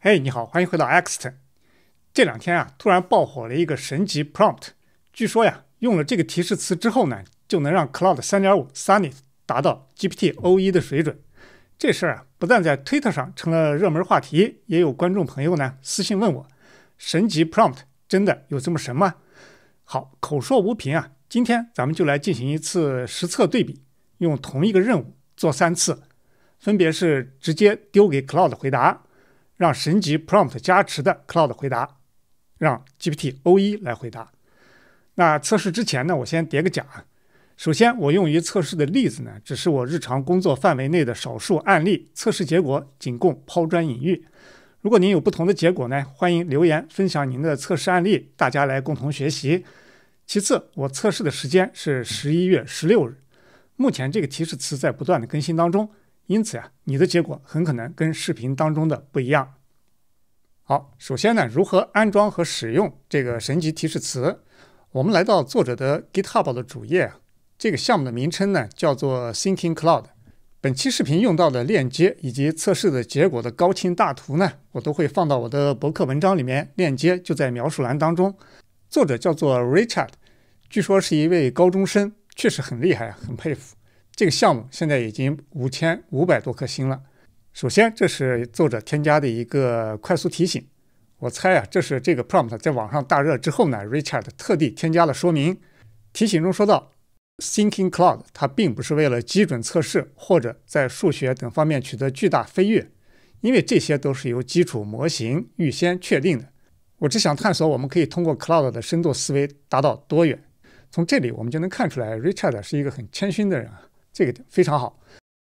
嘿，你好，欢迎回到 XT。n 这两天啊，突然爆火了一个神级 prompt。据说呀，用了这个提示词之后呢，就能让 Cloud 三点五 Sunny 达到 GPT O 1的水准。这事儿啊，不但在 Twitter 上成了热门话题，也有观众朋友呢私信问我：神级 prompt 真的有这么神吗？好，口说无凭啊，今天咱们就来进行一次实测对比，用同一个任务做三次，分别是直接丢给 Cloud 回答。让神级 prompt 加持的 Cloud 回答，让 GPT-O1 来回答。那测试之前呢，我先叠个甲。首先，我用于测试的例子呢，只是我日常工作范围内的少数案例，测试结果仅供抛砖引玉。如果您有不同的结果呢，欢迎留言分享您的测试案例，大家来共同学习。其次，我测试的时间是十一月十六日，目前这个提示词在不断的更新当中。因此呀，你的结果很可能跟视频当中的不一样。好，首先呢，如何安装和使用这个神级提示词？我们来到作者的 GitHub 的主页这个项目的名称呢叫做 Thinking Cloud。本期视频用到的链接以及测试的结果的高清大图呢，我都会放到我的博客文章里面，链接就在描述栏当中。作者叫做 Richard，据说是一位高中生，确实很厉害，很佩服。这个项目现在已经五千五百多颗星了。首先，这是作者添加的一个快速提醒。我猜啊，这是这个 prompt 在网上大热之后呢，Richard 特地添加了说明。提醒中说到，Thinking Cloud 它并不是为了基准测试或者在数学等方面取得巨大飞跃，因为这些都是由基础模型预先确定的。我只想探索我们可以通过 Cloud 的深度思维达到多远。从这里我们就能看出来，Richard 是一个很谦逊的人啊。这个非常好。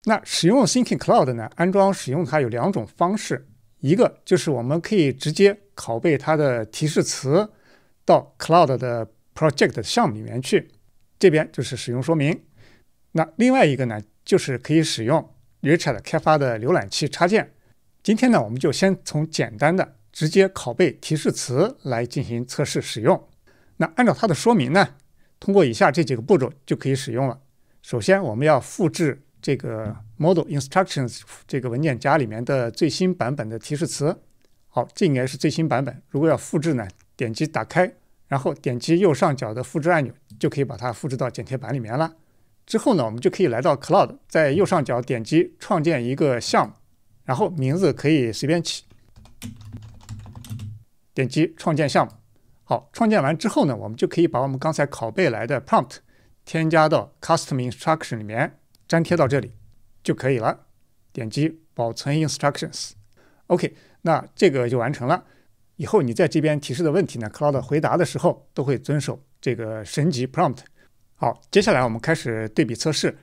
那使用 Thinking Cloud 呢？安装使用它有两种方式，一个就是我们可以直接拷贝它的提示词到 Cloud 的 Project 项目里面去，这边就是使用说明。那另外一个呢，就是可以使用 Richard 开发的浏览器插件。今天呢，我们就先从简单的直接拷贝提示词来进行测试使用。那按照它的说明呢，通过以下这几个步骤就可以使用了。首先，我们要复制这个 model instructions 这个文件夹里面的最新版本的提示词。好，这应该是最新版本。如果要复制呢，点击打开，然后点击右上角的复制按钮，就可以把它复制到剪贴板里面了。之后呢，我们就可以来到 Cloud，在右上角点击创建一个项目，然后名字可以随便起，点击创建项目。好，创建完之后呢，我们就可以把我们刚才拷贝来的 prompt。添加到 Custom Instruction 里面，粘贴到这里就可以了。点击保存 Instructions，OK，那这个就完成了。以后你在这边提示的问题呢，Cloud 回答的时候都会遵守这个神级 Prompt。好，接下来我们开始对比测试。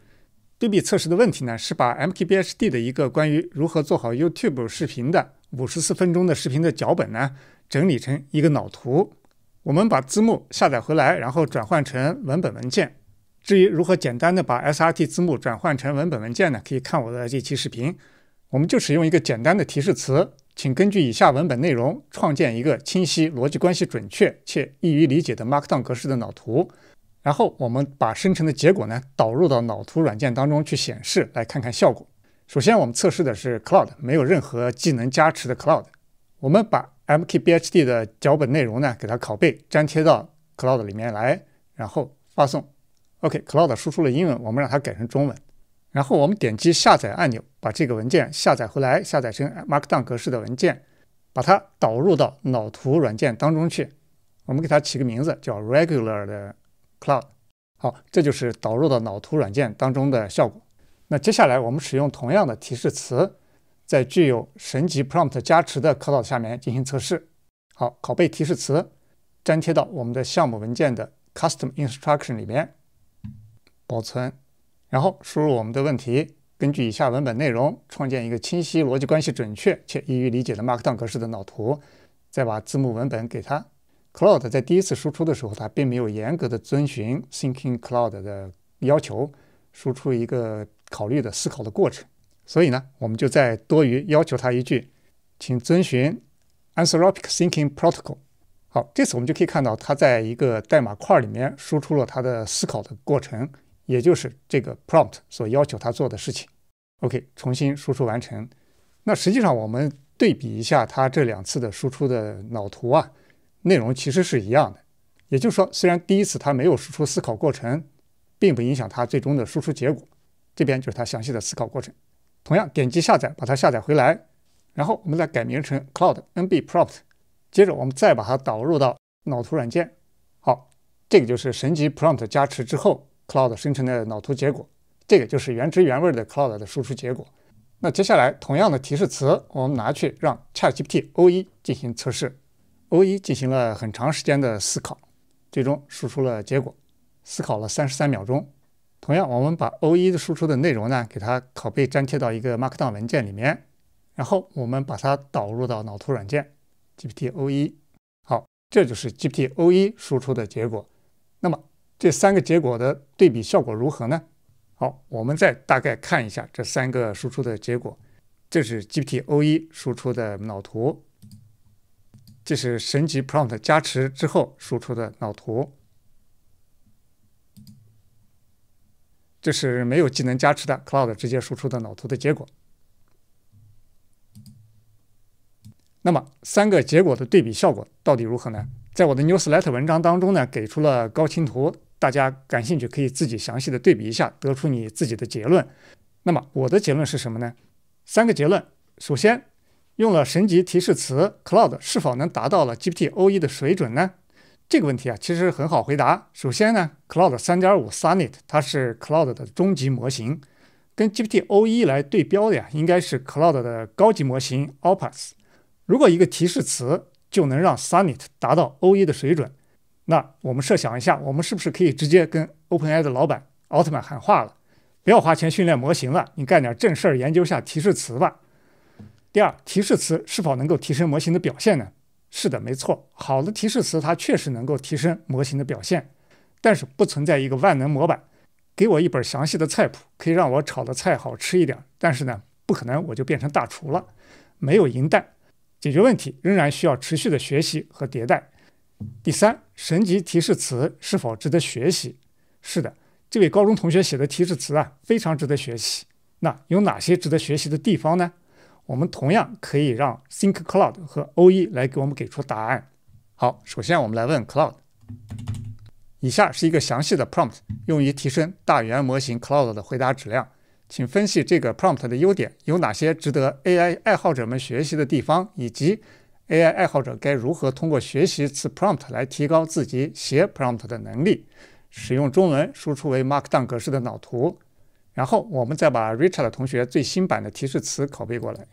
对比测试的问题呢，是把 MKBHD 的一个关于如何做好 YouTube 视频的五十四分钟的视频的脚本呢，整理成一个脑图。我们把字幕下载回来，然后转换成文本文件。至于如何简单的把 SRT 字幕转换成文本文件呢？可以看我的这期视频。我们就使用一个简单的提示词，请根据以下文本内容创建一个清晰、逻辑关系准确且易于理解的 Markdown 格式的脑图。然后我们把生成的结果呢导入到脑图软件当中去显示，来看看效果。首先我们测试的是 Cloud 没有任何技能加持的 Cloud。我们把 mkbhd 的脚本内容呢给它拷贝粘贴到 Cloud 里面来，然后发送。OK，Cloud 输出了英文，我们让它改成中文。然后我们点击下载按钮，把这个文件下载回来，下载成 Markdown 格式的文件，把它导入到脑图软件当中去。我们给它起个名字叫 Regular 的 Cloud。好，这就是导入到脑图软件当中的效果。那接下来我们使用同样的提示词，在具有神级 Prompt 加持的 Cloud 下面进行测试。好，拷贝提示词，粘贴到我们的项目文件的 Custom Instruction 里面。保存，然后输入我们的问题。根据以下文本内容，创建一个清晰、逻辑关系准确且易于理解的 Markdown 格式的脑图。再把字幕文本给它。Cloud 在第一次输出的时候，它并没有严格的遵循 Thinking Cloud 的要求，输出一个考虑的思考的过程。所以呢，我们就再多余要求它一句，请遵循 Anthropic Thinking Protocol。好，这次我们就可以看到它在一个代码块里面输出了它的思考的过程。也就是这个 prompt 所要求他做的事情，OK，重新输出完成。那实际上我们对比一下他这两次的输出的脑图啊，内容其实是一样的。也就是说，虽然第一次他没有输出思考过程，并不影响他最终的输出结果。这边就是他详细的思考过程。同样点击下载，把它下载回来，然后我们再改名成 cloud nb prompt，接着我们再把它导入到脑图软件。好，这个就是神级 prompt 加持之后。Cloud 生成的脑图结果，这个就是原汁原味的 Cloud 的输出结果。那接下来同样的提示词，我们拿去让 ChatGPT O1 进行测试。O1 进行了很长时间的思考，最终输出了结果，思考了三十三秒钟。同样，我们把 O1 的输出的内容呢，给它拷贝粘贴到一个 Markdown 文件里面，然后我们把它导入到脑图软件 GPT O1。好，这就是 GPT O1 输出的结果。那么，这三个结果的对比效果如何呢？好，我们再大概看一下这三个输出的结果。这是 GPT-O 1输出的脑图，这是神级 prompt 加持之后输出的脑图，这是没有技能加持的 Cloud 直接输出的脑图的结果。那么三个结果的对比效果到底如何呢？在我的 News Letter 文章当中呢，给出了高清图。大家感兴趣可以自己详细的对比一下，得出你自己的结论。那么我的结论是什么呢？三个结论。首先，用了神级提示词 Cloud 是否能达到了 GPT-O1 的水准呢？这个问题啊，其实很好回答。首先呢，Cloud 3.5 Sonnet 它是 Cloud 的终极模型，跟 GPT-O1 来对标的呀，应该是 Cloud 的高级模型 Opus。如果一个提示词就能让 Sonnet 达到 O1 的水准？那我们设想一下，我们是不是可以直接跟 OpenAI 的老板奥特曼喊话了？不要花钱训练模型了，你干点正事儿，研究下提示词吧。第二，提示词是否能够提升模型的表现呢？是的，没错，好的提示词它确实能够提升模型的表现，但是不存在一个万能模板。给我一本详细的菜谱，可以让我炒的菜好吃一点，但是呢，不可能我就变成大厨了，没有银弹。解决问题仍然需要持续的学习和迭代。第三，神级提示词是否值得学习？是的，这位高中同学写的提示词啊，非常值得学习。那有哪些值得学习的地方呢？我们同样可以让 Think Cloud 和 O1 来给我们给出答案。好，首先我们来问 Cloud。以下是一个详细的 prompt，用于提升大语言模型 Cloud 的回答质量。请分析这个 prompt 的优点，有哪些值得 AI 爱好者们学习的地方，以及。AI 爱好者该如何通过学习此 prompt 来提高自己写 prompt 的能力？使用中文，输出为 Markdown 格式的脑图。然后我们再把 Richard 同学最新版的提示词拷贝过来。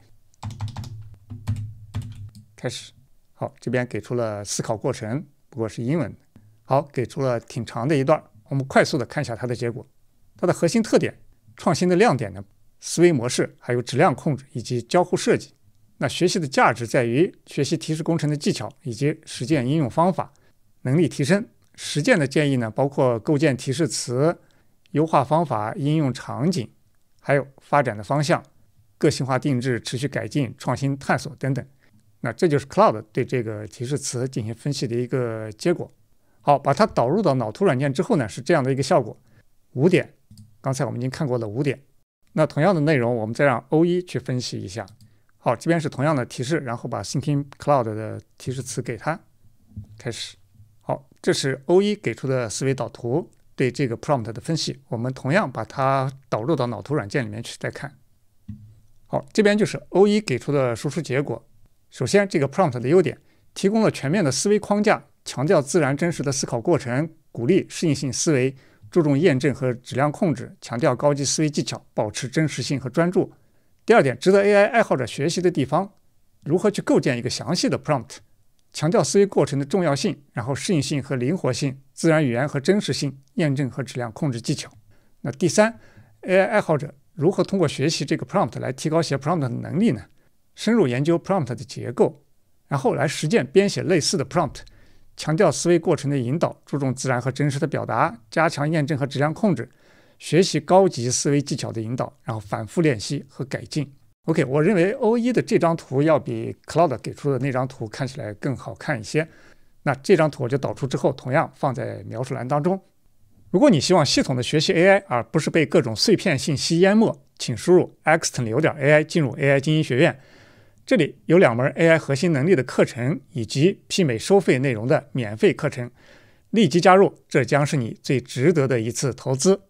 开始。好，这边给出了思考过程，不过是英文。好，给出了挺长的一段。我们快速的看一下它的结果。它的核心特点、创新的亮点呢？思维模式，还有质量控制以及交互设计。那学习的价值在于学习提示工程的技巧以及实践应用方法，能力提升。实践的建议呢，包括构建提示词、优化方法、应用场景，还有发展的方向、个性化定制、持续改进、创新探索等等。那这就是 Cloud 对这个提示词进行分析的一个结果。好，把它导入到脑图软件之后呢，是这样的一个效果。五点，刚才我们已经看过了五点。那同样的内容，我们再让 O 一去分析一下。好，这边是同样的提示，然后把 Thinking Cloud 的提示词给它开始。好，这是 O 一给出的思维导图对这个 prompt 的分析。我们同样把它导入到脑图软件里面去再看。好，这边就是 O 一给出的输出结果。首先，这个 prompt 的优点提供了全面的思维框架，强调自然真实的思考过程，鼓励适应性思维，注重验证和质量控制，强调高级思维技巧，保持真实性和专注。第二点，值得 AI 爱好者学习的地方，如何去构建一个详细的 prompt，强调思维过程的重要性，然后适应性和灵活性，自然语言和真实性，验证和质量控制技巧。那第三，AI 爱好者如何通过学习这个 prompt 来提高写 prompt 的能力呢？深入研究 prompt 的结构，然后来实践编写类似的 prompt，强调思维过程的引导，注重自然和真实的表达，加强验证和质量控制。学习高级思维技巧的引导，然后反复练习和改进。OK，我认为 O 一的这张图要比 Cloud 给出的那张图看起来更好看一些。那这张图我就导出之后，同样放在描述栏当中。如果你希望系统的学习 AI，而不是被各种碎片信息淹没，请输入 exten 流点 AI 进入 AI 精英学院。这里有两门 AI 核心能力的课程，以及媲美收费内容的免费课程。立即加入，这将是你最值得的一次投资。